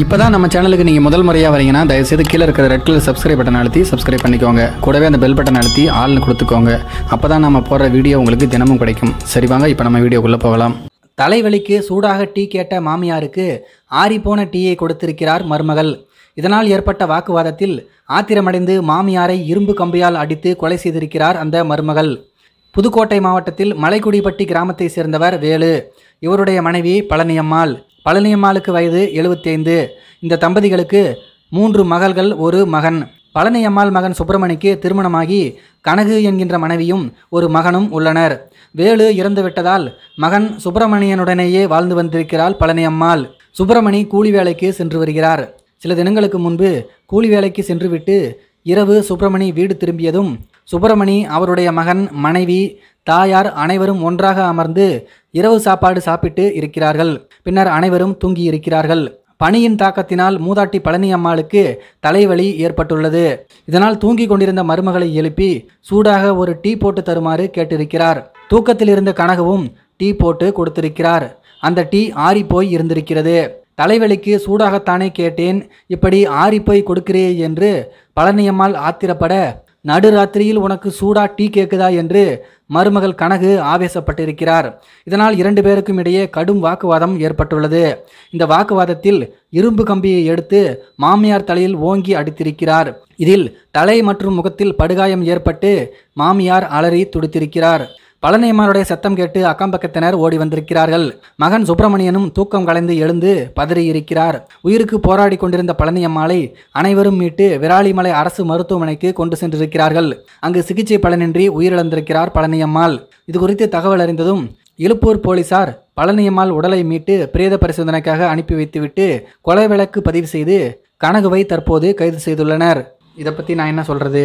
இப்போ தான் நம்ம சேனலுக்கு நீங்கள் முதல் முறையாக வரீங்கன்னா தயவுசெய்து கீழே இருக்கிற ரெட் கலர் சப்ஸ்கிரைப் பட்டன் அழுத்தி சப்ஸ்கிரைப் பண்ணிக்கோங்க கூடவே அந்த பெல் பட்டன் அழுத்தி ஆள்னு கொடுத்துக்கோங்க அப்போ தான் நம்ம போடுற வீடியோ உங்களுக்கு தினமும் கிடைக்கும் சரி வாங்க இப்போ நம்ம வீடியோக்குள்ளே போகலாம் தலைவலிக்கு சூடாக டீ கேட்ட மாமியாருக்கு ஆறிப்போன டீயை கொடுத்திருக்கிறார் மருமகள் இதனால் ஏற்பட்ட வாக்குவாதத்தில் ஆத்திரமடைந்து மாமியாரை இரும்பு கம்பியால் அடித்து கொலை செய்திருக்கிறார் அந்த மருமகள் புதுக்கோட்டை மாவட்டத்தில் மலைக்குடிப்பட்டி கிராமத்தை சேர்ந்தவர் வேலு இவருடைய மனைவி பழனியம்மாள் பழனியம்மாளுக்கு வயது எழுபத்தைந்து இந்த தம்பதிகளுக்கு மூன்று மகள்கள் ஒரு மகன் பழனியம்மாள் மகன் சுப்பிரமணிக்கு திருமணமாகி கனகு என்கின்ற மனைவியும் ஒரு மகனும் உள்ளனர் வேலு இறந்துவிட்டதால் மகன் சுப்பிரமணியனுடனேயே வாழ்ந்து வந்திருக்கிறாள் பழனியம்மாள் சுப்பிரமணி கூலி வேலைக்கு சென்று வருகிறார் சில தினங்களுக்கு முன்பு கூலி வேலைக்கு சென்றுவிட்டு இரவு சுப்பிரமணி வீடு திரும்பியதும் சுப்பிரமணி அவருடைய மகன் மனைவி தாயார் அனைவரும் ஒன்றாக அமர்ந்து இரவு சாப்பாடு சாப்பிட்டு இருக்கிறார்கள் பின்னர் அனைவரும் தூங்கி இருக்கிறார்கள் பனியின் தாக்கத்தினால் மூதாட்டி பழனி அம்மாளுக்கு தலைவலி ஏற்பட்டுள்ளது இதனால் தூங்கிக் கொண்டிருந்த மருமகளை எழுப்பி சூடாக ஒரு டீ போட்டு தருமாறு கேட்டிருக்கிறார் தூக்கத்தில் இருந்த கனகவும் டீ போட்டு கொடுத்திருக்கிறார் அந்த டீ ஆறி போய் இருந்திருக்கிறது தலைவலிக்கு சூடாகத்தானே கேட்டேன் இப்படி ஆறிப்போய் கொடுக்கிறே என்று பழனியம்மாள் ஆத்திரப்பட நடுராத்திரியில் உனக்கு சூடா டீ கேட்குதா என்று மருமகள் கனகு ஆவேசப்பட்டிருக்கிறார் இதனால் இரண்டு பேருக்கும் இடையே கடும் வாக்குவாதம் ஏற்பட்டுள்ளது இந்த வாக்குவாதத்தில் இரும்பு கம்பியை எடுத்து மாமியார் தலையில் ஓங்கி அடித்திருக்கிறார் இதில் தலை மற்றும் முகத்தில் படுகாயம் ஏற்பட்டு மாமியார் அலறி துடித்திருக்கிறார் பழனியம்மாருடைய சத்தம் கேட்டு அக்கம்பக்கத்தினர் ஓடி வந்திருக்கிறார்கள் மகன் சுப்பிரமணியனும் தூக்கம் கலைந்து எழுந்து பதறி இருக்கிறார் உயிருக்கு போராடி கொண்டிருந்த பழனியம்மாளை அனைவரும் மீட்டு விராலிமலை அரசு மருத்துவமனைக்கு கொண்டு சென்றிருக்கிறார்கள் அங்கு சிகிச்சை பலனின்றி உயிரிழந்திருக்கிறார் பழனியம்மாள் இது குறித்து தகவல் அறிந்ததும் இழுப்பூர் போலீசார் பழனியம்மாள் உடலை மீட்டு பிரேத பரிசோதனைக்காக அனுப்பி வைத்துவிட்டு கொலை விளக்கு பதிவு செய்து கனகுவை தற்போது கைது செய்துள்ளனர் இதை பற்றி நான் என்ன சொல்கிறது